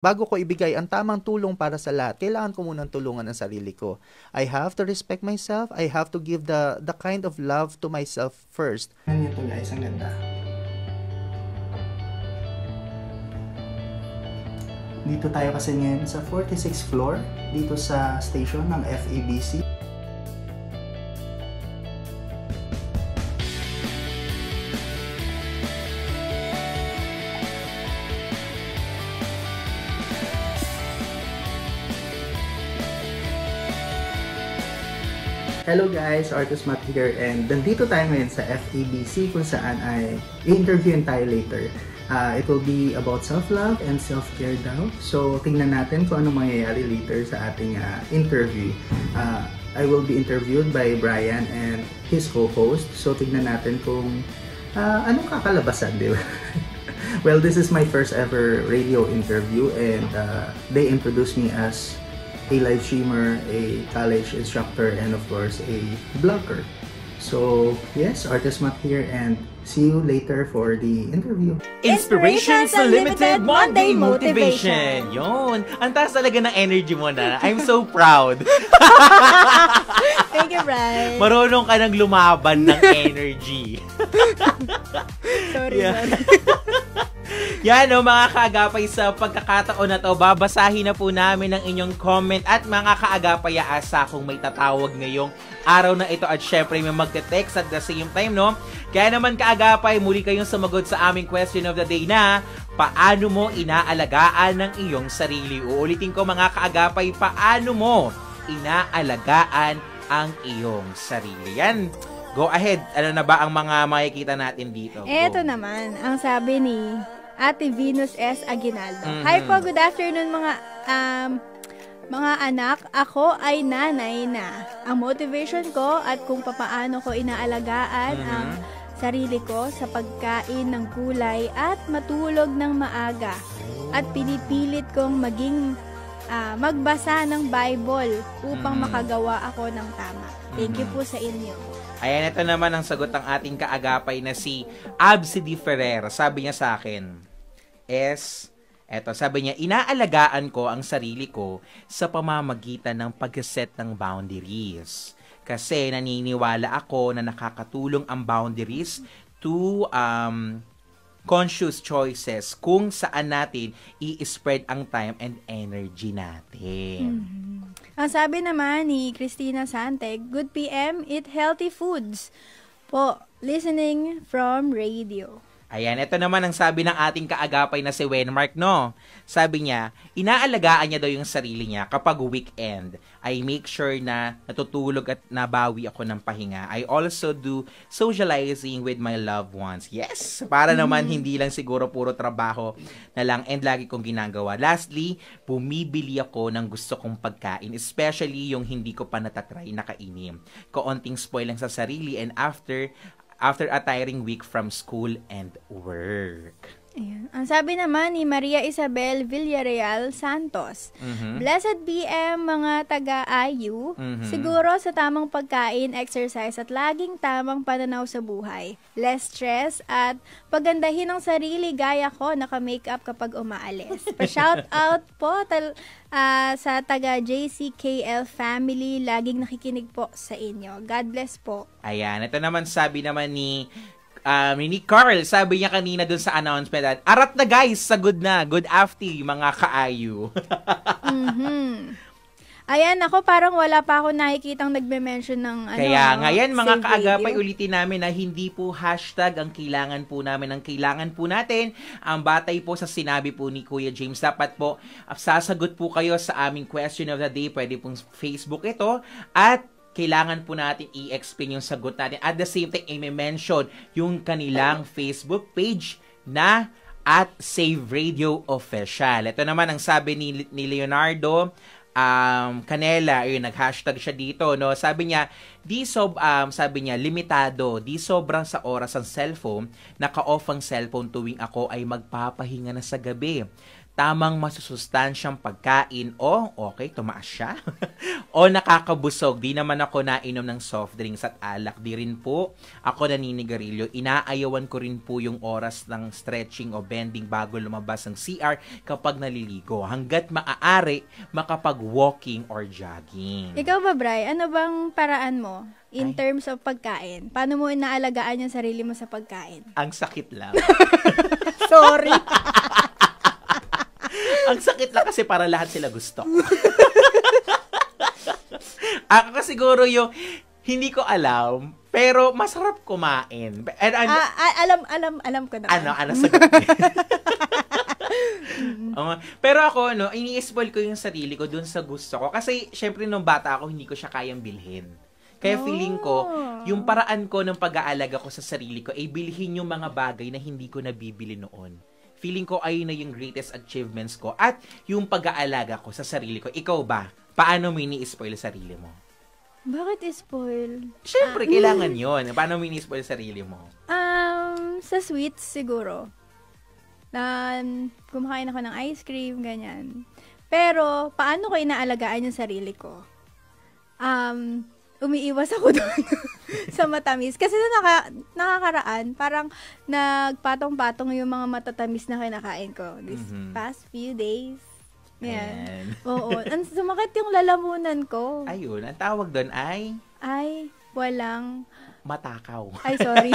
Bago ko ibigay ang tamang tulong para sa lahat, kailangan ko munang tulungan ang sarili ko. I have to respect myself. I have to give the the kind of love to myself first. Ano ito guys, ang ganda. Dito tayo kasi ngayon sa 46th floor, dito sa station ng FABC. Hello guys, Artus Matt here and nandito tayo ngayon sa FEBC kung saan ay interview tayo later. Uh, it will be about self-love and self-care daw. So tingnan natin kung ano mangyayari later sa ating uh, interview. Uh, I will be interviewed by Brian and his co-host. So tingnan natin kung uh, anong kakalabasan, di well, this is my first ever radio interview and uh, they introduced me as a light streamer, a college instructor, and of course, a blogger. So, yes, Artist Matt here and see you later for the interview. Inspirations Unlimited Monday Motivation! Yon! Ang taas talaga ng energy mo na. I'm so proud. Thank you, Brian. Marunong ka nang lumaban ng energy. Sorry, yeah. Yan o mga kaagapay sa pagkakataon na to, babasahin na po namin ang inyong comment at mga kaagapay aasa kung may tatawag ngayong araw na ito at syempre may magte-text at the same time no. Kaya naman kaagapay, muli kayong sumagot sa aming question of the day na paano mo inaalagaan ng iyong sarili? Uulitin ko mga kaagapay, paano mo inaalagaan ang iyong sarili? Yan. Go ahead. Ano na ba ang mga makikita natin dito? Ito naman, ang sabi ni Ate Venus S. Aguinaldo. Mm-hmm. Hi po, good afternoon mga um, mga anak. Ako ay nanay na. Ang motivation ko at kung papaano ko inaalagaan mm-hmm. ang sarili ko sa pagkain ng gulay at matulog ng maaga. At pinipilit kong maging uh, magbasa ng Bible upang mm-hmm. makagawa ako ng tama. Thank you mm-hmm. po sa inyo. Ayan, ito naman ang sagot ng ating kaagapay na si Absidy Ferrer. Sabi niya sa akin, S. Eto, sabi niya, inaalagaan ko ang sarili ko sa pamamagitan ng pag-set ng boundaries. Kasi naniniwala ako na nakakatulong ang boundaries to um, conscious choices kung saan natin i-spread ang time and energy natin. Mm-hmm. Ang sabi naman ni Christina Santeg, Good PM, eat healthy foods. Po, listening from radio. Ayan, ito naman ang sabi ng ating kaagapay na si Wenmark, no? Sabi niya, inaalagaan niya daw yung sarili niya kapag weekend. I make sure na natutulog at nabawi ako ng pahinga. I also do socializing with my loved ones. Yes! Para naman mm. hindi lang siguro puro trabaho na lang and lagi kong ginagawa. Lastly, bumibili ako ng gusto kong pagkain, especially yung hindi ko pa natatry na kainin. Koonting spoil lang sa sarili and after, after a tiring week from school and work. Ayan. Ang sabi naman ni Maria Isabel Villarreal Santos, mm-hmm. Blessed BM mga taga-IU, mm-hmm. siguro sa tamang pagkain, exercise at laging tamang pananaw sa buhay. Less stress at pagandahin ang sarili gaya ko naka-makeup kapag umaalis. Pa-shout out po tal- uh, sa taga JCKL family, laging nakikinig po sa inyo. God bless po. Ayan, ito naman sabi naman ni um, ni Carl, sabi niya kanina dun sa announcement at arat na guys, sagod na. Good afty, mga kaayu. mm-hmm. Ayan, ako parang wala pa ako nakikitang nagme-mention ng ano. Kaya ngayon mga kaagapay ulitin namin na hindi po hashtag ang kailangan po namin. Ang kailangan po natin, ang batay po sa sinabi po ni Kuya James. Dapat po, sasagot po kayo sa aming question of the day. Pwede pong Facebook ito. At kailangan po natin i-explain yung sagot natin. At the same time, i-mention yung kanilang Facebook page na at Save Radio Official. Ito naman ang sabi ni, ni Leonardo um, Canela, ayun, nag-hashtag siya dito, no? Sabi niya, di sob, um, sabi niya, limitado, di sobrang sa oras ang cellphone, naka-off ang cellphone tuwing ako ay magpapahinga na sa gabi tamang masusustansyang pagkain o, okay, tumaas siya, o nakakabusog. Di naman ako nainom ng soft drinks at alak. Di rin po ako naninigarilyo. Inaayawan ko rin po yung oras ng stretching o bending bago lumabas ng CR kapag naliligo. Hanggat maaari, makapag-walking or jogging. Ikaw ba, Bri? Ano bang paraan mo? in Ay. terms of pagkain? Paano mo inaalagaan yung sarili mo sa pagkain? Ang sakit lang. Sorry. Ang sakit lang kasi para lahat sila gusto. Ako kasi siguro yung hindi ko alam, pero masarap kumain. And, and, ah, ah, alam, alam, alam ko na. Ano, ano, sagot um, pero ako, no, ini-spoil ko yung sarili ko dun sa gusto ko. Kasi, syempre, nung bata ako, hindi ko siya kayang bilhin. Kaya feeling ko, ah. yung paraan ko ng pag-aalaga ko sa sarili ko ay bilhin yung mga bagay na hindi ko nabibili noon feeling ko ay na yung greatest achievements ko at yung pag-aalaga ko sa sarili ko. Ikaw ba? Paano mo ini-spoil sarili mo? Bakit spoil? Siyempre, ah. kailangan yon Paano mo ini-spoil sarili mo? Um, sa sweets siguro. Um, kumakain ako ng ice cream, ganyan. Pero, paano ko inaalagaan yung sarili ko? Um, umiiwas ako doon sa matamis. Kasi na naka, nakakaraan, parang nagpatong-patong yung mga matatamis na kinakain ko this mm-hmm. past few days. Yeah. Oo. Ang sumakit yung lalamunan ko. Ayun. Ang tawag doon ay? Ay, walang matakaw. Ay, sorry.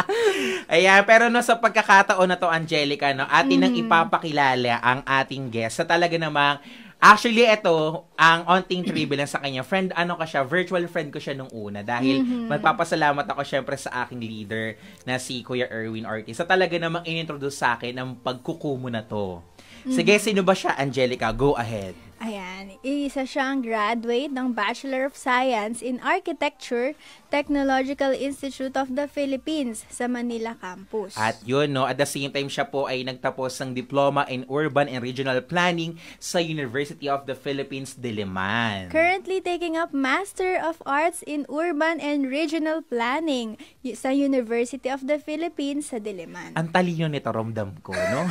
Ayan, pero no, sa pagkakataon na to, Angelica, no, atin mm. hmm nang ipapakilala ang ating guest sa talaga namang Actually, ito, ang onting trivia sa kanya, friend, ano ka siya, virtual friend ko siya nung una dahil mm-hmm. magpapasalamat ako syempre sa aking leader na si Kuya Erwin Ortiz. Sa talaga namang inintroduce sa akin ang pagkukumo na to. Mm-hmm. Sige, sino ba siya? Angelica, go ahead. Ayan, isa siyang graduate ng Bachelor of Science in Architecture, Technological Institute of the Philippines sa Manila Campus. At yun, no, at the same time siya po ay nagtapos ng Diploma in Urban and Regional Planning sa University of the Philippines, Diliman. Currently taking up Master of Arts in Urban and Regional Planning sa University of the Philippines sa Diliman. Ang talino nito, ramdam ko, no?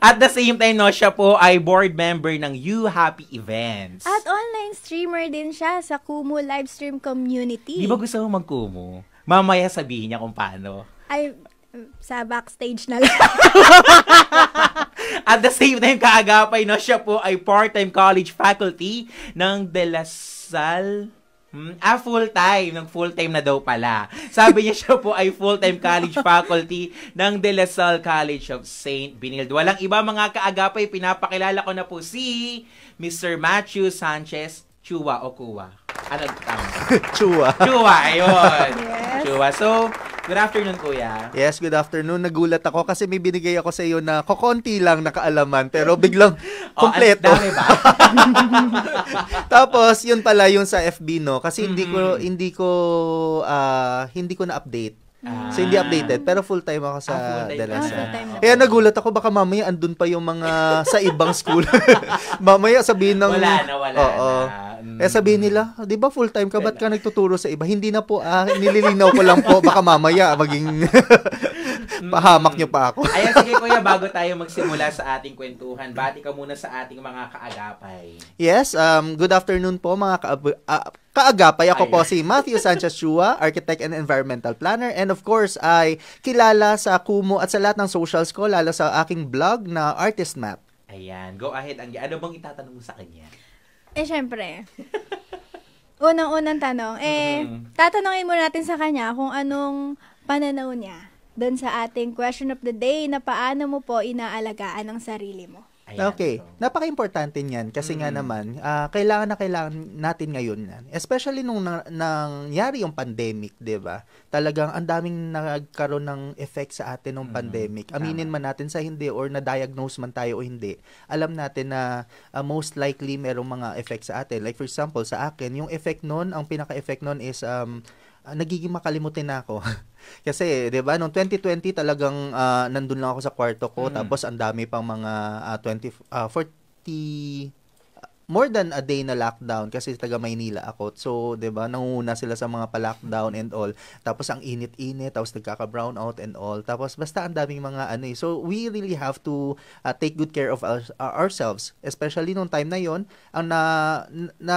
at the same time, no, siya po ay board member ng You Happy Events. At online streamer din siya sa Kumu Livestream Community. Di ba gusto mo mag-Kumu? Mamaya sabihin niya kung paano. Ay, sa backstage na lang. At the same time, kaagapay na siya po ay part-time college faculty ng De La Salle Hmm? Ah, full-time. nag full-time na daw pala. Sabi niya siya po ay full-time college faculty ng De La Salle College of St. Benilde. Walang iba mga kaagapay, pinapakilala ko na po si Mr. Matthew Sanchez Chua o Kuwa. Ano tama? Chua. Chua, ayun. Yes. Chua. So, Good afternoon, Kuya. Yes, good afternoon. Nagulat ako kasi may binigay ako sa iyo na kokonti lang nakaalaman pero biglang kompleto. Oh, ba? Tapos, yun pala yung sa FB, no? Kasi mm-hmm. hindi ko hindi ko uh, hindi ko na-update Ah. So hindi updated pero full time ako sa ah, full-time. Ah, full Kaya nagulat ako baka mamaya andun pa yung mga sa ibang school. mamaya sabihin ng wala na wala Oo. Oh, na. Mm. Eh sabihin nila, 'di ba full time ka ba't ka nagtuturo sa iba? Hindi na po ah, nililinaw ko lang po baka mamaya maging pahamak niyo pa ako. Ayan sige kuya, bago tayo magsimula sa ating kwentuhan, bati ka muna sa ating mga kaagapay. Yes, um good afternoon po mga ka- uh, Kaagapay ako Ay. po si Matthew Sanchez Chua, architect and environmental planner and of course ay kilala sa Kumu at sa lahat ng socials ko lalo sa aking blog na Artist Map. Ayan, go ahead Angie. Ano bang itatanong mo sa kanya? Eh syempre. Unang-unang tanong, eh mm. tatanungin muna natin sa kanya kung anong pananaw niya doon sa ating question of the day na paano mo po inaalagaan ang sarili mo. Ayan, okay. So. Napaka-importante niyan kasi mm. nga naman, uh, kailangan na kailangan natin ngayon yan. Especially nung na- nangyari yung pandemic, 'di ba? Talagang ang daming nagkaroon ng effect sa atin nung mm. pandemic. Aminin man natin sa hindi or na-diagnose man tayo o hindi. Alam natin na uh, most likely merong mga effect sa atin. Like for example, sa akin, yung effect noon, ang pinaka-effect noon is um uh, nagiging makalimutin na ako. Kasi, 'di ba, noong 2020 talagang uh, nandun lang ako sa kwarto ko mm. tapos ang dami pang mga uh, 20 uh, 40 more than a day na lockdown kasi taga Maynila ako. So, 'di ba, nanguna sila sa mga pa-lockdown and all. Tapos ang init-init, tapos nagkaka-brown out and all. Tapos basta ang daming mga ano eh. So, we really have to uh, take good care of our, uh, ourselves, especially nung time na 'yon. Ang na, na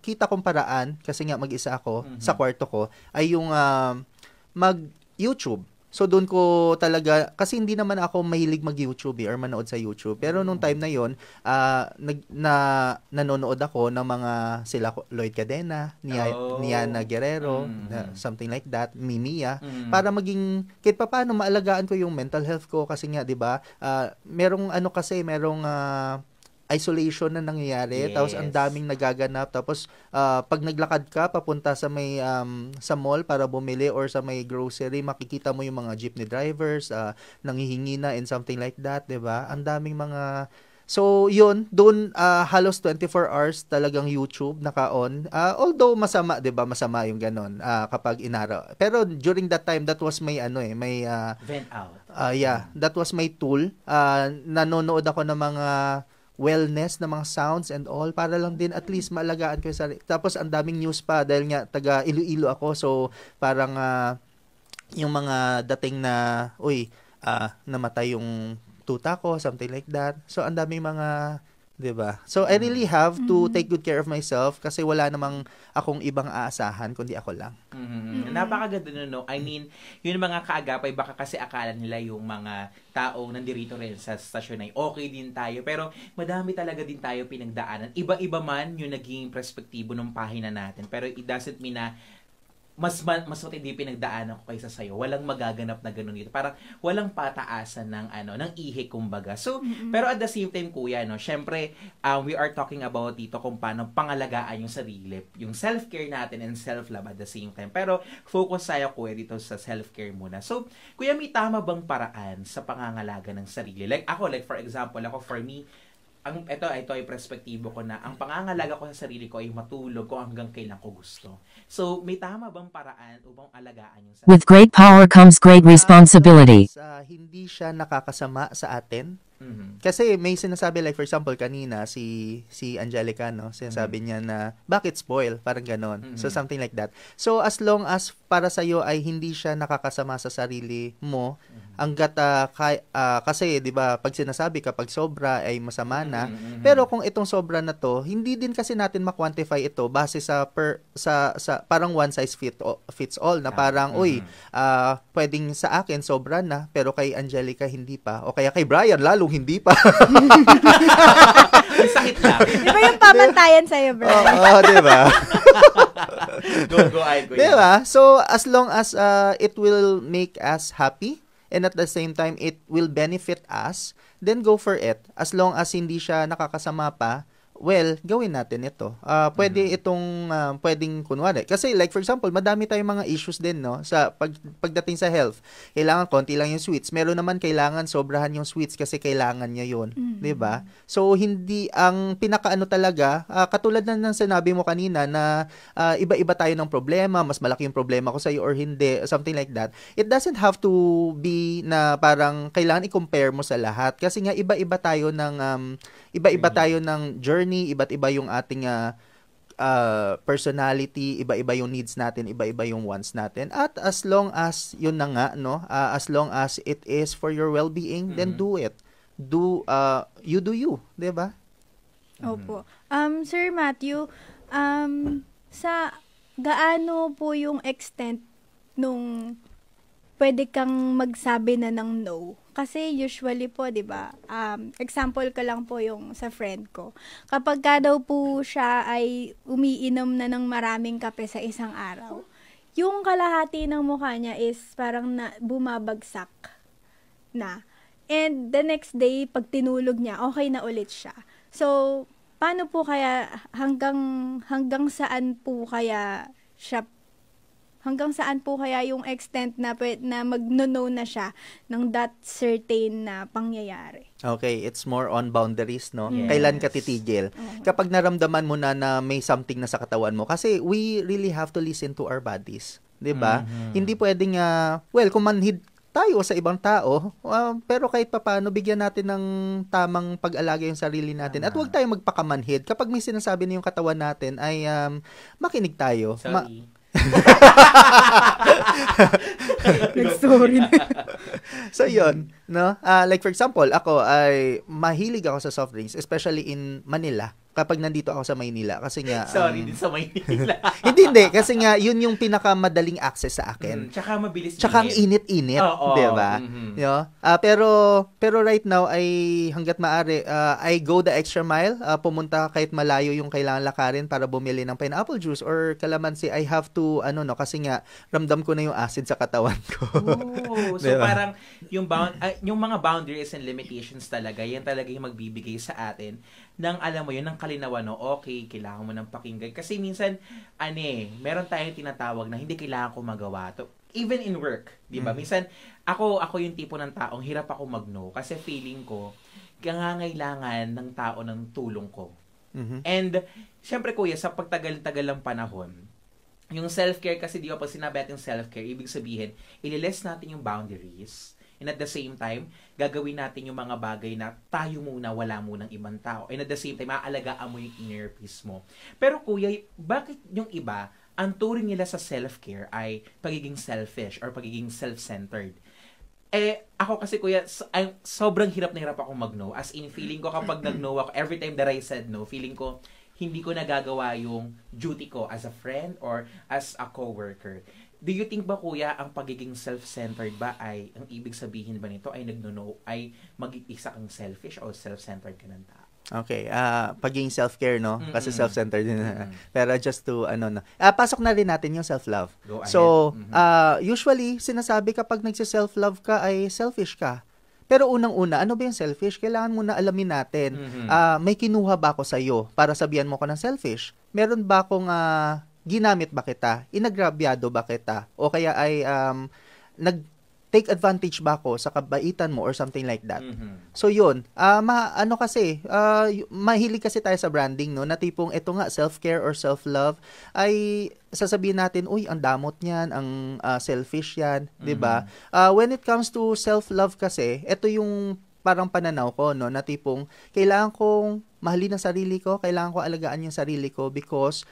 kita kong paraan kasi nga mag-isa ako mm-hmm. sa kwarto ko ay yung uh, um, mag YouTube So doon ko talaga kasi hindi naman ako mahilig mag-YouTube eh, or manood sa YouTube. Pero nung time na 'yon, uh, ah, nag na nanonood ako ng mga sila Lloyd Cadena, ni oh. Ana Guerrero, mm-hmm. uh, something like that, Mimia mm-hmm. para maging kahit paano maalagaan ko yung mental health ko kasi nga 'di ba? Uh, merong ano kasi merong uh, isolation na nangyayari yes. tapos ang daming nagaganap tapos uh, pag naglakad ka papunta sa may um, sa mall para bumili or sa may grocery makikita mo yung mga jeepney drivers uh, nanghihingi na and something like that 'di ba ang daming mga So, yun, doon uh, ah, halos 24 hours talagang YouTube naka-on. Uh, although masama, 'di ba? Masama yung ganun uh, kapag inara. Pero during that time, that was may ano eh, may uh, vent out. Uh, yeah, that was my tool. Uh, nanonood ako ng mga wellness na mga sounds and all para lang din at least maalagaan ko sa tapos ang daming news pa dahil nga taga Iloilo ako so parang uh, yung mga dating na uy uh, namatay yung tuta ko something like that so ang daming mga 'di ba? So I really mm-hmm. have to mm-hmm. take good care of myself kasi wala namang akong ibang aasahan kundi ako lang. Mm-hmm. Mm-hmm. Napakaganda nun, no. I mean, 'yung mga kaagapay baka kasi akala nila yung mga taong nandirito rin sa station ay okay din tayo pero madami talaga din tayo pinagdaanan. Iba-iba man yung naging perspektibo ng pahina natin pero it doesn't mean na mas ma- mas matindi pinagdaanan ko kaysa sa'yo. Walang magaganap na ganun dito. Parang walang pataasan ng ano, ng ihi kumbaga. So, mm-hmm. pero at the same time kuya, no, syempre, um, we are talking about dito kung paano pangalagaan yung sarili, yung self-care natin and self-love at the same time. Pero focus tayo kuya dito sa self-care muna. So, kuya, may tama bang paraan sa pangangalaga ng sarili? Like ako, like for example, ako for me, ang ito ito ay perspektibo ko na ang pangangalaga ko sa sarili ko ay matulog ko hanggang kailan ko gusto. So may tama bang paraan upang alagaan yung sarili? With great power comes great responsibility. Uh, sa hindi siya nakakasama sa atin. Mm-hmm. Kasi may sinasabi like for example kanina si si Angelica no, sinasabi mm-hmm. niya na bakit spoil parang ganon. Mm-hmm. So something like that. So as long as para sa iyo ay hindi siya nakakasama sa sarili mo, mm-hmm hanggat uh, kay, uh, kasi 'di ba pag sinasabi kapag sobra ay masama na mm-hmm, mm-hmm. pero kung itong sobra na to hindi din kasi natin ma-quantify ito base sa per sa, sa parang one size fit o, fits all na ah, parang mm-hmm. uy uh, pwedeng sa akin sobra na pero kay Angelica hindi pa o kaya kay Brian lalong hindi pa sakit lang di ba yung pamantayan sa iyo Brian oo oh, oh, di ba go go I go diba so as long as uh, it will make us happy and at the same time it will benefit us, then go for it. As long as hindi siya nakakasama pa Well, gawin natin ito. Uh, pwede mm-hmm. itong uh, pwedeng kunwari. Kasi like for example, madami tayong mga issues din no sa pag, pagdating sa health. Kailangan konti lang yung sweets. Meron naman kailangan sobrahan yung sweets kasi kailangan niya yun, mm-hmm. 'di ba? So hindi ang pinakaano talaga uh, katulad na ng sinabi mo kanina na uh, iba-iba tayo ng problema, mas malaki yung problema ko sa iyo or hindi, something like that. It doesn't have to be na parang kailangan i-compare mo sa lahat kasi nga iba-iba tayo ng um, iba-iba tayo ng journey journey, iba't iba yung ating uh, uh, personality, iba-iba yung needs natin, iba-iba yung wants natin. At as long as yun na nga, no, uh, as long as it is for your well-being, mm-hmm. then do it. Do uh, you do you, 'di ba? Opo. Um Sir Matthew, um sa gaano po yung extent nung pwede kang magsabi na ng no? Kasi usually po, 'di ba? Um, example ko lang po yung sa friend ko. Kapag ka daw po siya ay umiinom na ng maraming kape sa isang araw, yung kalahati ng mukha niya is parang na, bumabagsak na. And the next day, pag tinulog niya, okay na ulit siya. So, paano po kaya hanggang hanggang saan po kaya siya Hanggang saan po kaya yung extent na, na magno know na siya ng that certain na pangyayari? Okay, it's more on boundaries, no? Yes. Kailan ka titigil? uh Kapag naramdaman mo na na may something na sa katawan mo, kasi we really have to listen to our bodies. 'di ba? Mm-hmm. Hindi pwedeng uh, well, kung manhid tayo sa ibang tao, uh, pero kahit papaano bigyan natin ng tamang pag-alaga yung sarili natin. Tama. At huwag tayong magpakamanhid. Kapag may sinasabi na yung katawan natin ay um, makinig tayo. Sorry. Ma- Nag-sorry so, yun. No? Uh, like, for example, ako ay mahilig ako sa soft drinks, especially in Manila kapag nandito ako sa Maynila kasi nga um, sorry din sa Maynila hindi hindi kasi nga yun yung pinakamadaling access sa akin mm, tsaka mabilis tsaka ang init-init oh, oh. di ba mm-hmm. uh, pero pero right now ay hanggat maaari uh, I go the extra mile uh, pumunta kahit malayo yung kailangan lakarin para bumili ng pineapple juice or kalamansi I have to ano no kasi nga ramdam ko na yung acid sa katawan ko Ooh, so parang yung bound uh, yung mga boundaries and limitations talaga yan talaga yung magbibigay sa atin nang alam mo yun, ng kalinawan, no, okay, kailangan mo nang pakinggan. Kasi minsan, ano eh, meron tayong tinatawag na hindi kailangan ko magawa to. Even in work, di ba? Mm. Minsan, ako, ako yung tipo ng taong hirap ako mag-no kasi feeling ko, kangangailangan ng tao ng tulong ko. Mm-hmm. And, syempre kuya, sa pagtagal-tagal ng panahon, yung self-care kasi di ba pag sinabi natin self-care, ibig sabihin, ililess natin yung boundaries And at the same time, gagawin natin yung mga bagay na tayo muna, wala munang ibang tao. And at the same time, aalagaan mo yung inner peace mo. Pero kuya, bakit yung iba, ang turing nila sa self-care ay pagiging selfish or pagiging self-centered? Eh, ako kasi kuya, so, ay, sobrang hirap na hirap ako mag-no. As in, feeling ko kapag nag-no ako, every time that I said no, feeling ko, hindi ko nagagawa yung duty ko as a friend or as a coworker. Do you think ba kuya ang pagiging self-centered ba ay ang ibig sabihin ba nito ay nagno no ay mag-isa kang selfish o self-centered ka ng tao? Okay, uh, pagiging self-care, no? Kasi mm-hmm. self-centered din. Pero just to, ano, no? Uh, pasok na rin natin yung self-love. So, mm-hmm. uh, usually, sinasabi kapag nagse self love ka ay selfish ka. Pero unang-una, ano ba yung selfish? Kailangan muna alamin natin, mm-hmm. uh, may kinuha ba ako sa iyo para sabihan mo ko ng selfish? Meron ba akong uh, ginamit ba kita, inagrabyado ba kita, o kaya ay um, nag take advantage ba ako sa kabaitan mo or something like that. Mm-hmm. So yun, uh, ma ano kasi, uh, mahilig kasi tayo sa branding no na tipong eto nga self-care or self-love ay sasabihin natin, uy, ang damot niyan, ang uh, selfish 'yan, mm-hmm. 'di ba? Uh, when it comes to self-love kasi, eto yung parang pananaw ko no na tipong kailangan kong mahalin ang sarili ko, kailangan ko alagaan yung sarili ko because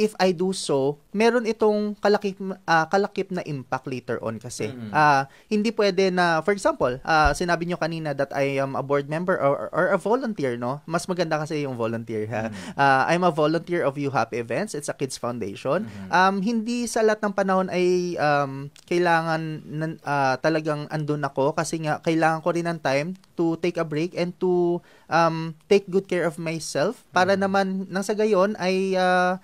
if I do so, meron itong kalakip uh, kalakip na impact later on kasi. Mm-hmm. Uh, hindi pwede na for example, uh, sinabi nyo kanina that I am a board member or, or a volunteer, no? Mas maganda kasi yung volunteer. Ha? Mm-hmm. Uh, I'm a volunteer of UHAP events. It's a kids foundation. Mm-hmm. Um hindi sa lahat ng panahon ay um kailangan uh, talagang andun ako kasi nga kailangan ko rin ng time to take a break and to um take good care of myself para mm-hmm. naman nang sa gayon ay uh,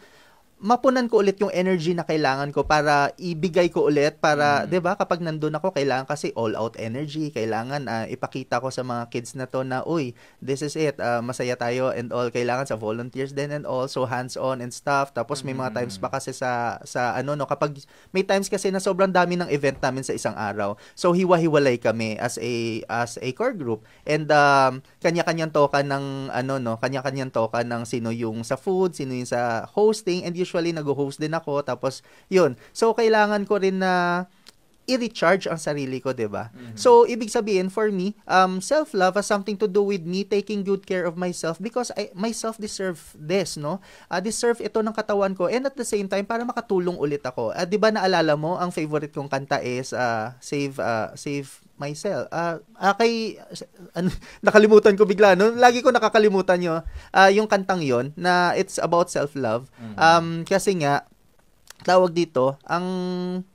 mapunan ko ulit yung energy na kailangan ko para ibigay ko ulit para mm. 'di ba kapag nandoon ako kailangan kasi all out energy kailangan uh, ipakita ko sa mga kids na to na uy this is it uh, masaya tayo and all kailangan sa volunteers din and all so hands on and stuff tapos may mga times pa mm. kasi sa sa ano no kapag may times kasi na sobrang dami ng event namin sa isang araw so hiwa-hiwalay kami as a as a core group and um, kanya-kanyang toka ng ano no kanya-kanyang toka ng sino yung sa food sino yung sa hosting and usually usually nag-host din ako. Tapos, yun. So, kailangan ko rin na i-recharge ang sarili ko, 'di ba? Mm-hmm. So ibig sabihin for me, um self-love has something to do with me taking good care of myself because I myself deserve this, no? Uh, deserve ito ng katawan ko and at the same time para makatulong ulit ako. Uh, 'Di ba naalala mo ang favorite kong kanta is uh, save uh, save myself. Uh, uh, kay, ano, nakalimutan ko bigla. No? Lagi ko nakakalimutan yun, uh, yung kantang yon na it's about self-love. Mm-hmm. Um, kasi nga, tawag dito, ang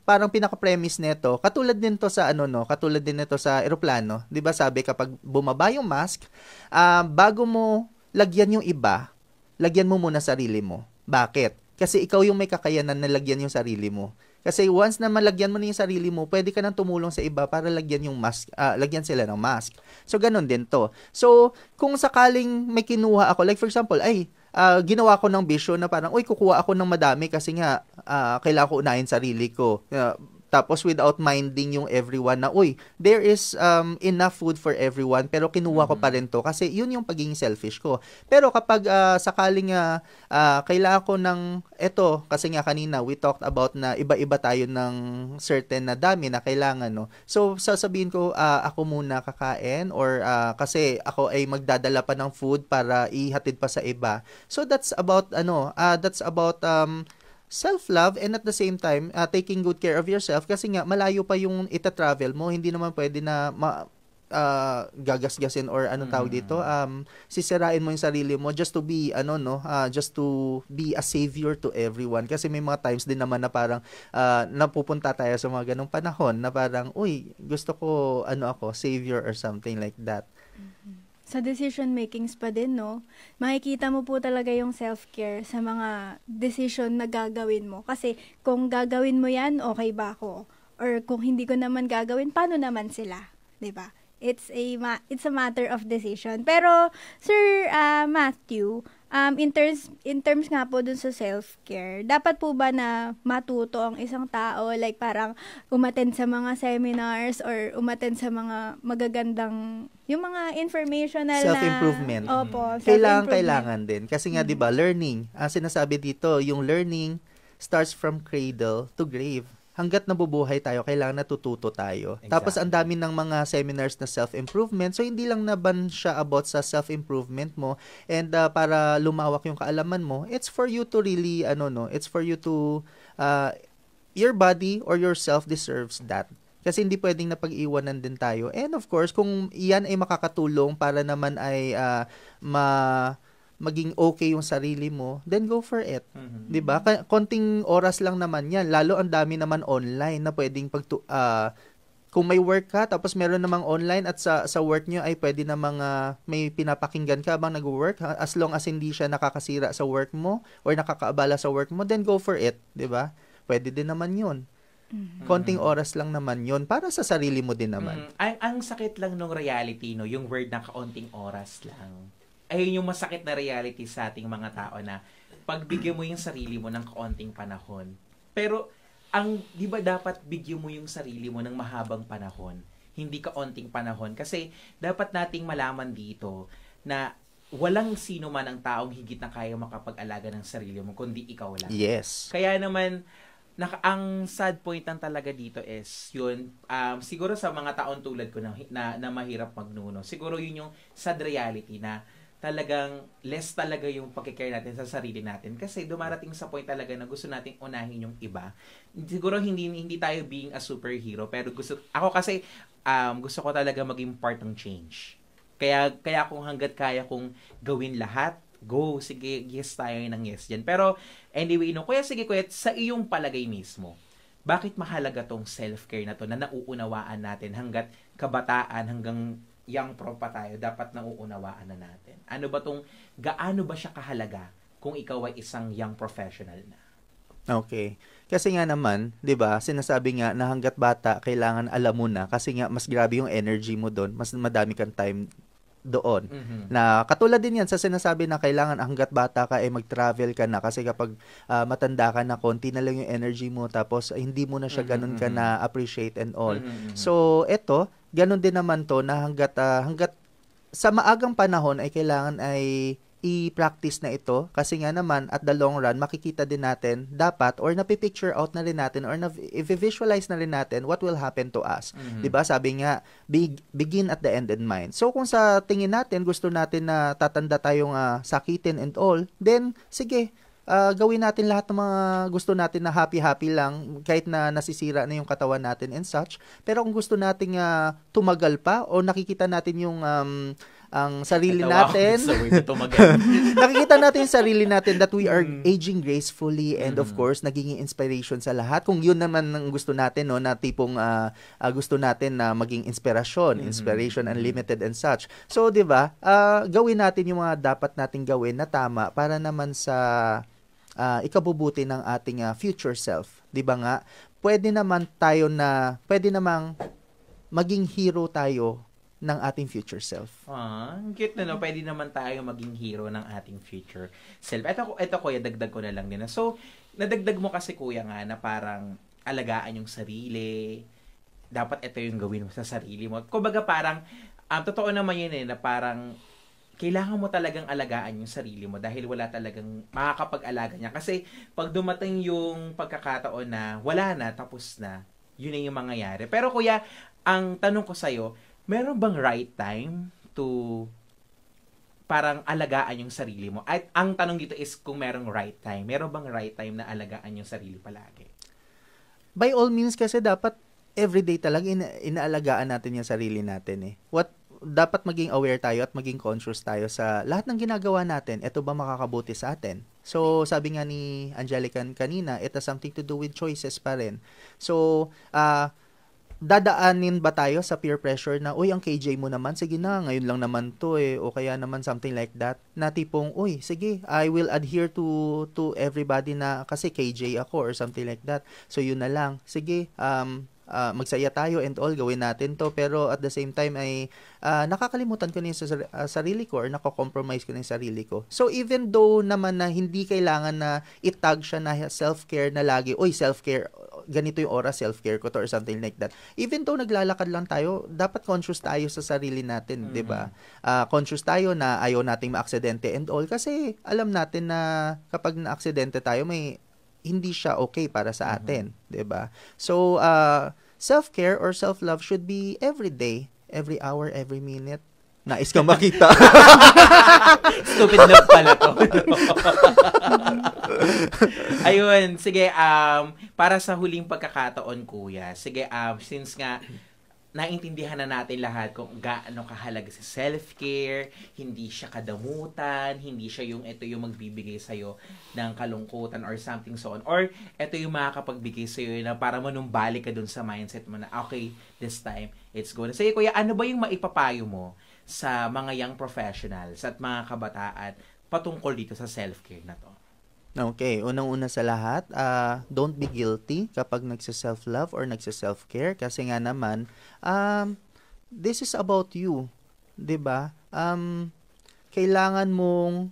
parang pinaka-premise nito, katulad din to sa ano no, katulad din nito sa eroplano, 'di ba? Sabi kapag bumaba yung mask, uh, bago mo lagyan yung iba, lagyan mo muna sarili mo. Bakit? Kasi ikaw yung may kakayanan na lagyan yung sarili mo. Kasi once na malagyan mo na yung sarili mo, pwede ka nang tumulong sa iba para lagyan yung mask, uh, lagyan sila ng mask. So ganun din to. So kung sakaling may kinuha ako, like for example, ay uh, ginawa ko ng vision na parang, uy, kukuha ako ng madami kasi nga uh, kailangan ko unahin sarili ko. Uh, tapos without minding yung everyone na, uy, there is um, enough food for everyone pero kinuha ko mm-hmm. pa rin to kasi yun yung pagiging selfish ko. Pero kapag uh, sakaling uh, uh, kailangan ko ng eto kasi nga kanina we talked about na iba-iba tayo ng certain na dami na kailangan no. So sasabihin ko uh, ako muna kakain or uh, kasi ako ay magdadala pa ng food para ihatid pa sa iba. So that's about ano, uh, that's about um self-love and at the same time, uh, taking good care of yourself kasi nga malayo pa yung ita-travel mo. Hindi naman pwede na ma- uh, gagasgasin or ano tawag mm. dito um sisirain mo yung sarili mo just to be ano no uh, just to be a savior to everyone kasi may mga times din naman na parang uh, napupunta tayo sa mga ganong panahon na parang uy gusto ko ano ako savior or something like that mm-hmm sa decision makings pa din, no? Makikita mo po talaga yung self-care sa mga decision na gagawin mo. Kasi kung gagawin mo yan, okay ba ako? Or kung hindi ko naman gagawin, paano naman sila? 'Di ba? It's a ma- it's a matter of decision. Pero Sir uh, Matthew, Um, in terms in terms nga po dun sa self-care, dapat po ba na matuto ang isang tao like parang umattend sa mga seminars or umattend sa mga magagandang yung mga informational self-improvement. na mm-hmm. self-improvement. Kailangan kailangan din kasi nga mm-hmm. 'di ba learning, ang sinasabi dito, yung learning starts from cradle to grave hanggat nabubuhay tayo, kailangan natututo tayo. Exactly. Tapos ang dami ng mga seminars na self-improvement. So hindi lang naban siya about sa self-improvement mo and uh, para lumawak yung kaalaman mo. It's for you to really ano no, it's for you to uh, your body or yourself deserves that. Kasi hindi pwedeng napag-iwanan din tayo. And of course, kung iyan ay makakatulong para naman ay uh, ma maging okay yung sarili mo, then go for it. Mm-hmm. 'Di ba? Konting oras lang naman 'yan. Lalo ang dami naman online na pwedeng pag uh, kung may work ka tapos meron namang online at sa sa work nyo ay pwede namang uh, may pinapakinggan ka habang nag-work as long as hindi siya nakakasira sa work mo or nakakaabala sa work mo then go for it 'di ba pwede din naman 'yun Mm-hmm. Konting oras lang naman 'yun para sa sarili mo din naman. Mm-hmm. Ang, ang sakit lang nung reality, no? Yung word na kaunting oras lang ayun yung masakit na reality sa ating mga tao na pagbigyan mo yung sarili mo ng kaunting panahon. Pero ang 'di ba dapat bigyan mo yung sarili mo ng mahabang panahon, hindi kaunting panahon kasi dapat nating malaman dito na walang sino man ang taong higit na kaya makapag-alaga ng sarili mo kundi ikaw lang. Yes. Kaya naman naka, ang sad point lang talaga dito is yun um, siguro sa mga taon tulad ko na, na, na mahirap magnuno. Siguro yun yung sad reality na talagang less talaga yung pagkikare natin sa sarili natin kasi dumarating sa point talaga na gusto nating unahin yung iba. Siguro hindi hindi tayo being a superhero pero gusto ako kasi um, gusto ko talaga maging part ng change. Kaya kaya kung hangga't kaya kong gawin lahat, go, sige, yes tayo ng yes diyan. Pero anyway, no, kuya sige kuya, sa iyong palagay mismo, bakit mahalaga tong self-care na to na nauunawaan natin hanggat kabataan hanggang young prof pa tayo, dapat nauunawaan na natin. Ano ba tong, gaano ba siya kahalaga kung ikaw ay isang young professional na? Okay. Kasi nga naman, 'di ba, sinasabi nga na hangga't bata kailangan alam mo na kasi nga mas grabe yung energy mo doon, mas madami kang time doon. Mm-hmm. Na katulad din 'yan sa sinasabi na kailangan hangga't bata ka ay eh, mag-travel ka na kasi kapag uh, matanda ka na konti na lang yung energy mo tapos eh, hindi mo na siya mm-hmm, ganun mm-hmm. ka na appreciate and all. Mm-hmm, mm-hmm. So eto, ganun din naman 'to na hangga't uh, hangga't sa maagang panahon ay kailangan ay i-practice na ito kasi nga naman at the long run makikita din natin dapat or na-picture out na rin natin or na-visualize na rin natin what will happen to us. Mm-hmm. 'Di ba? Sabi nga big, begin at the end in mind. So kung sa tingin natin gusto natin na tatanda tayong uh, sakitin and all, then sige, uh, gawin natin lahat ng mga gusto natin na happy-happy lang kahit na nasisira na yung katawan natin and such. Pero kung gusto nating uh, tumagal pa o nakikita natin yung um, ang sarili natin. Nakikita natin yung sarili natin that we are mm. aging gracefully and of mm. course nagiging inspiration sa lahat. Kung yun naman ang gusto natin no na tipong uh, uh, gusto natin na maging inspirasyon, mm-hmm. inspiration mm-hmm. unlimited and such. So 'di ba? Uh, gawin natin yung mga dapat nating gawin na tama para naman sa uh, ikabubuti ng ating uh, future self. 'Di ba nga? Pwede naman tayo na pwede namang maging hero tayo ng ating future self. Ah, cute na no. Pwede naman tayo maging hero ng ating future self. Ito, ko, ito kuya, dagdag ko na lang din. So, nadagdag mo kasi kuya nga na parang alagaan yung sarili. Dapat ito yung gawin mo sa sarili mo. Kumbaga parang, um, totoo naman yun eh, na parang kailangan mo talagang alagaan yung sarili mo dahil wala talagang makakapag-alaga niya. Kasi pag dumating yung pagkakataon na wala na, tapos na, yun na yung mangyayari. Pero kuya, ang tanong ko sa'yo, meron bang right time to parang alagaan yung sarili mo? At ang tanong dito is kung merong right time. Meron bang right time na alagaan yung sarili palagi? By all means kasi dapat everyday talaga ina- inaalagaan natin yung sarili natin eh. What dapat maging aware tayo at maging conscious tayo sa lahat ng ginagawa natin. Ito ba makakabuti sa atin? So, sabi nga ni Angelican kanina, it has something to do with choices pa rin. So, uh, dadaanin ba tayo sa peer pressure na, uy, ang KJ mo naman, sige na, ngayon lang naman to eh, o kaya naman something like that, na tipong, uy, sige, I will adhere to to everybody na kasi KJ ako or something like that. So yun na lang. Sige, um, uh, magsaya tayo and all gawin natin to pero at the same time ay uh, nakakalimutan ko na yung sa, uh, sarili ko or nako-compromise ko na yung sarili ko so even though naman na hindi kailangan na itag siya na self-care na lagi uy, self-care ganito yung oras, self-care ko to or something like that. Even though naglalakad lang tayo, dapat conscious tayo sa sarili natin, mm-hmm. 'di ba? Uh, conscious tayo na ayaw nating maaksidente and all kasi alam natin na kapag naaksidente tayo, may hindi siya okay para sa mm-hmm. atin, mm-hmm. 'di ba? So, uh, self-care or self-love should be every day, every hour, every minute Nais ka makita. Stupid love pala to. Ayun, sige, um, para sa huling pagkakataon, kuya, sige, um, since nga, naintindihan na natin lahat kung gaano kahalaga si self-care, hindi siya kadamutan, hindi siya yung ito yung magbibigay sa'yo ng kalungkutan or something so on. Or ito yung makakapagbigay sa'yo na para manumbalik ka dun sa mindset mo na okay, this time, it's good. Sige kuya, ano ba yung maipapayo mo sa mga young professionals at mga kabataan patungkol dito sa self-care na to? Okay, unang-una sa lahat, uh, don't be guilty kapag nagsa-self-love or nagsa-self-care kasi nga naman, um, this is about you, 'di ba? Um, kailangan mong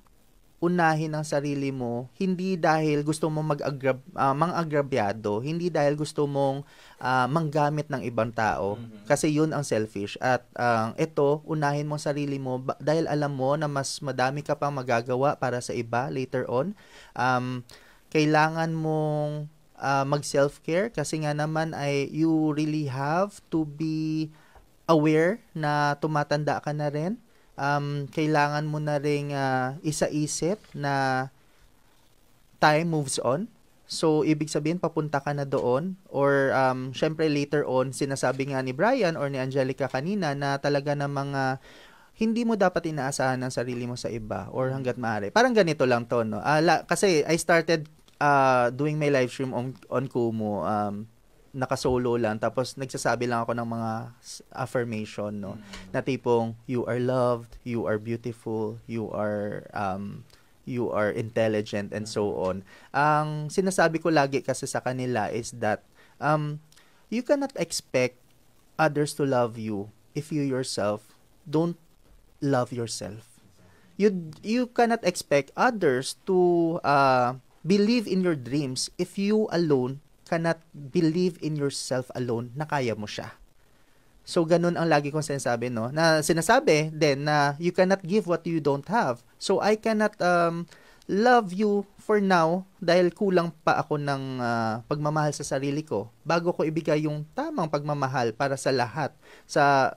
unahin ang sarili mo, hindi dahil gusto mong mag-agrab, uh, ah, mang-agrabyado, hindi dahil gusto mong uh, manggamit ng ibang tao. Mm-hmm. Kasi yun ang selfish. At uh, ah, ito, unahin mo ang sarili mo dahil alam mo na mas madami ka pang magagawa para sa iba later on. Um, kailangan mong uh, mag self-care kasi nga naman ay you really have to be aware na tumatanda ka na rin um, kailangan mo na ring uh, isa-isip na time moves on. So, ibig sabihin, papunta ka na doon. Or, um, syempre, later on, sinasabi nga ni Brian or ni Angelica kanina na talaga ng mga ah, hindi mo dapat inaasahan ang sarili mo sa iba or hanggat maaari. Parang ganito lang to, no? Uh, la, kasi I started uh, doing my live stream on, on Kumu um, naka-solo lang tapos nagsasabi lang ako ng mga affirmation no mm. na tipong you are loved, you are beautiful, you are um you are intelligent and so mm. on. Ang sinasabi ko lagi kasi sa kanila is that um you cannot expect others to love you if you yourself don't love yourself. You you cannot expect others to uh believe in your dreams if you alone cannot believe in yourself alone na kaya mo siya. So, ganun ang lagi kong sinasabi, no? Na sinasabi then na you cannot give what you don't have. So, I cannot um, love you for now dahil kulang pa ako ng uh, pagmamahal sa sarili ko bago ko ibigay yung tamang pagmamahal para sa lahat. Sa,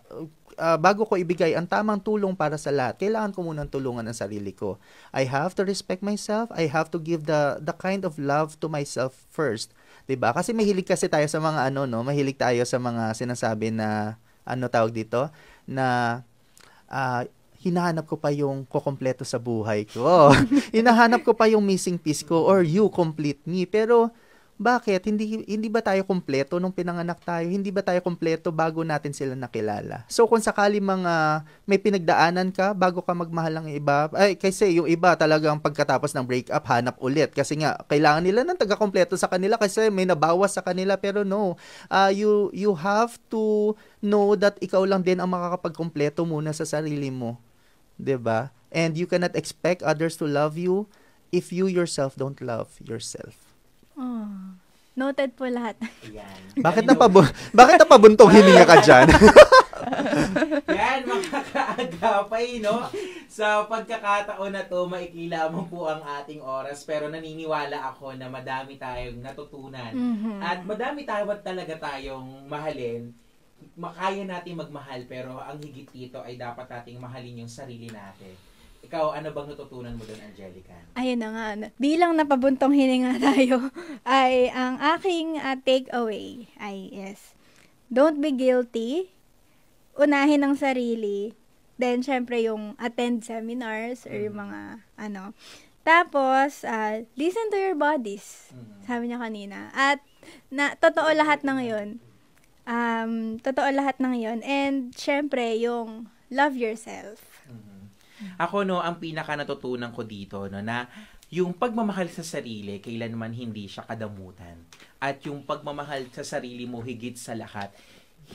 uh, bago ko ibigay ang tamang tulong para sa lahat, kailangan ko munang tulungan ang sarili ko. I have to respect myself. I have to give the, the kind of love to myself first 'di ba? Kasi mahilig kasi tayo sa mga ano no, mahilig tayo sa mga sinasabi na ano tawag dito na uh, hinahanap ko pa yung kokompleto sa buhay ko. hinahanap ko pa yung missing piece ko or you complete me. Pero bakit hindi hindi ba tayo kumpleto nung pinanganak tayo? Hindi ba tayo kumpleto bago natin sila nakilala? So kung sakali mga may pinagdaanan ka bago ka magmahal ng iba, ay kasi yung iba talagang pagkatapos ng breakup hanap ulit kasi nga kailangan nila ng taga-kumpleto sa kanila kasi may nabawas sa kanila pero no, uh, you you have to know that ikaw lang din ang makakapagkumpleto muna sa sarili mo. 'Di ba? And you cannot expect others to love you if you yourself don't love yourself. Oh. Noted po lahat. Ayan. Bakit na napabun Bakit na napabuntong hininga ka diyan? Yan, makakaagapay, no? Sa pagkakataon na to, maikli lamang po ang ating oras. Pero naniniwala ako na madami tayong natutunan. Mm-hmm. At madami tayo talaga tayong mahalin makaya natin magmahal pero ang higit dito ay dapat nating mahalin yung sarili natin. Ikaw, ano bang natutunan mo doon, Angelica? Ayun na nga. Ano, bilang napabuntong hininga tayo, ay ang aking uh, takeaway ay yes. Don't be guilty. Unahin ang sarili. Then, syempre, yung attend seminars or yung mm. mga ano. Tapos, uh, listen to your bodies. Mm. Sabi niya kanina. At, na, totoo lahat ng yun. Um, totoo lahat ng yun. And, syempre, yung love yourself Mm-hmm. Ako no, ang pinaka natutunan ko dito no na yung pagmamahal sa sarili kailanman hindi siya kadamutan. At yung pagmamahal sa sarili mo higit sa lahat,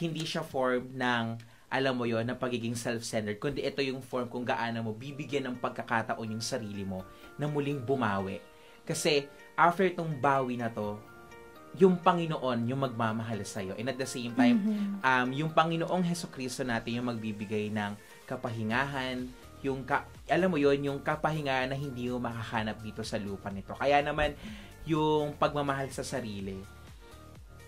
hindi siya form ng alam mo yon na pagiging self-centered, kundi ito yung form kung gaano mo bibigyan ng pagkakataon yung sarili mo na muling bumawi. Kasi after tong bawi na to, yung Panginoon yung magmamahal sa iyo. And at the same time, mm-hmm. um, yung Panginoong Heso Kristo natin yung magbibigay ng kapahingahan, yung ka, alam mo yon yung kapahinga na hindi mo makahanap dito sa lupa nito. Kaya naman yung pagmamahal sa sarili,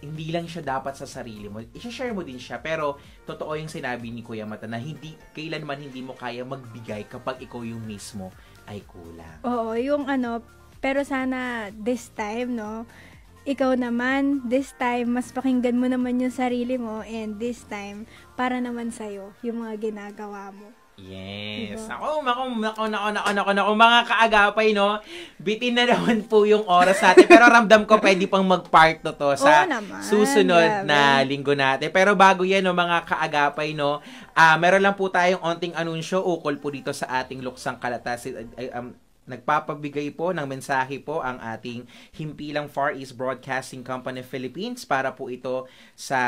hindi lang siya dapat sa sarili mo. I-share mo din siya. Pero, totoo yung sinabi ni Kuya Mata na hindi, kailanman hindi mo kaya magbigay kapag ikaw yung mismo ay kulang. Oo, yung ano, pero sana this time, no, ikaw naman, this time, mas pakinggan mo naman yung sarili mo and this time, para naman sa'yo, yung mga ginagawa mo. Yes. Diba? Ako, nako, nako, nako, nako, nako, nako, mga kaagapay, no? Bitin na naman po yung oras natin. Pero ramdam ko pwede pang mag-part to, to sa naman, susunod grabe. na linggo natin. Pero bago yan, no, mga kaagapay, no? Uh, meron lang po tayong onting anunsyo ukol po dito sa ating luksang kalatas. Um, Nagpapabigay po ng mensahe po ang ating himpilang Far East Broadcasting Company Philippines para po ito sa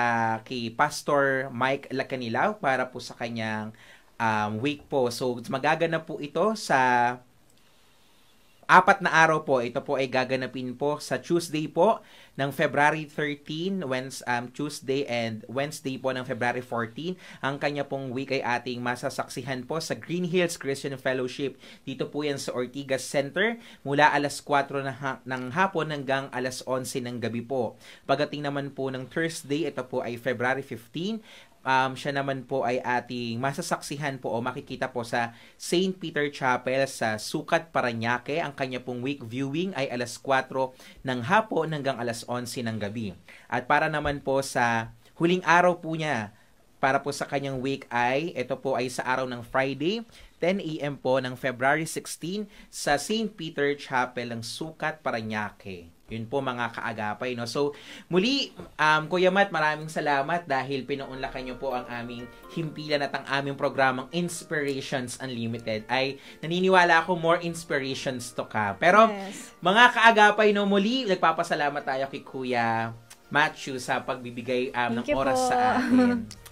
kay Pastor Mike Lacanilaw para po sa kanyang um, week po. So, magaganap po ito sa apat na araw po. Ito po ay gaganapin po sa Tuesday po ng February 13, Wednesday, um, Tuesday and Wednesday po ng February 14. Ang kanya pong week ay ating masasaksihan po sa Green Hills Christian Fellowship. Dito po yan sa Ortigas Center mula alas 4 na ha- ng hapon hanggang alas 11 ng gabi po. Pagdating naman po ng Thursday, ito po ay February 15 um, siya naman po ay ating masasaksihan po o makikita po sa St. Peter Chapel sa Sukat, Paranaque. Ang kanya pong week viewing ay alas 4 ng hapon hanggang alas 11 ng gabi. At para naman po sa huling araw po niya, para po sa kanyang week ay, ito po ay sa araw ng Friday, 10 a.m. po ng February 16 sa St. Peter Chapel ng Sukat, Paranaque. Yun po mga kaagapay. No? So muli, um, Kuya Matt, maraming salamat dahil pinuunlakan niyo po ang aming himpilan at ang aming programang Inspirations Unlimited. Ay naniniwala ako more inspirations to ka. Pero yes. mga kaagapay, no, muli nagpapasalamat tayo kay Kuya Matthew sa pagbibigay um, ng oras po. sa amin.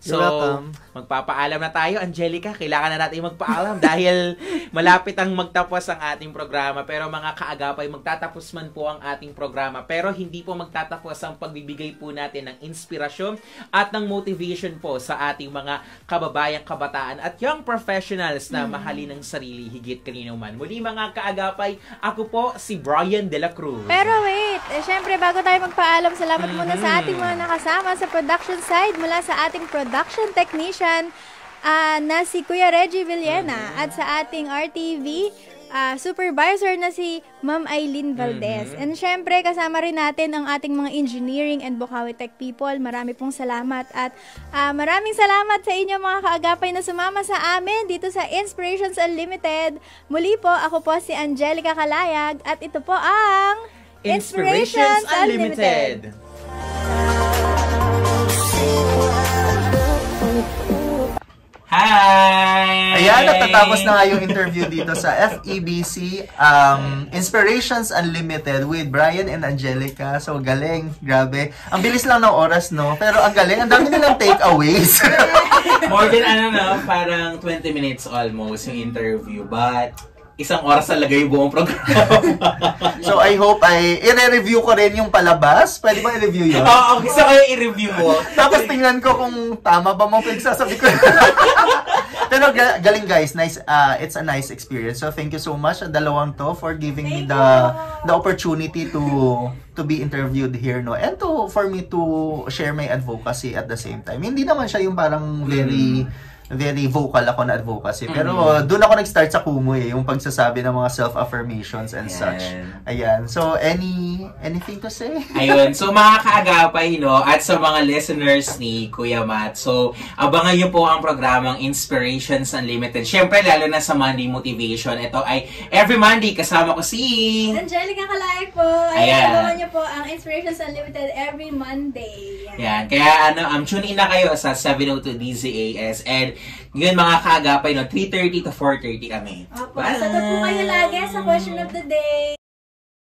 So, You're magpapaalam na tayo. Angelica, kailangan na natin magpaalam dahil malapit ang magtapos ang ating programa. Pero mga kaagapay, magtatapos man po ang ating programa. Pero hindi po magtatapos ang pagbibigay po natin ng inspirasyon at ng motivation po sa ating mga kababayang kabataan at young professionals na mm. mahalin ng sarili higit kanino man. Muli mga kaagapay, ako po si Brian De La Cruz. Pero wait, eh, syempre bago tayo magpaalam, salamat mhm. muna sa ating mga nakasama sa production side mula sa ating production production technician uh, na si Kuya Reggie Villena at sa ating RTV uh, ah, supervisor na si Ma'am Eileen Valdez. Mm-hmm. And syempre, kasama rin natin ang ating mga engineering and Bukawi Tech people. Marami pong salamat at uh, maraming salamat sa inyo mga kaagapay na sumama sa amin dito sa Inspirations Unlimited. Muli po, ako po si Angelica Kalayag at ito po ang Inspirations, Inspirations Unlimited. Unlimited. Hi! Ayan, natatapos na nga yung interview dito sa FEBC um, Inspirations Unlimited with Brian and Angelica. So, galing. Grabe. Ang bilis lang ng oras, no? Pero ang galing. Ang dami nilang takeaways. More than, ano, no? Parang 20 minutes almost yung interview. But, isang oras talaga yung buong program. so I hope ay i-review ko rin yung palabas. Pwede ba i-review yun? Oo, oh, gusto ko i-review mo. Tapos tingnan ko kung tama ba mo pinagsasabi ko. Pero galing guys, nice uh, it's a nice experience. So thank you so much ang dalawang to for giving thank me the you. the opportunity to to be interviewed here no and to for me to share my advocacy at the same time. Hindi naman siya yung parang very mm very vocal ako na advocacy. Mm-hmm. Pero mm-hmm. Uh, doon ako nag-start sa Kumu eh, yung pagsasabi ng mga self-affirmations and Ayan. such. Ayan. So, any anything to say? Ayun. So, mga kaagapay, no? At sa mga listeners ni Kuya Matt. So, abangan niyo po ang programang Inspirations Unlimited. Siyempre, lalo na sa Monday Motivation. Ito ay every Monday kasama ko si... Angelica Kalay po. Ayan. Ayan. Abangan niyo po ang Inspirations Unlimited every Monday. Ayan. Ayan. Kaya ano, um, tune in na kayo sa 702 DZAS and ngayon mga kaagapay, no, 3.30 to 4.30 kami. Opo, Bye! sagot po kayo lagi sa question of the day.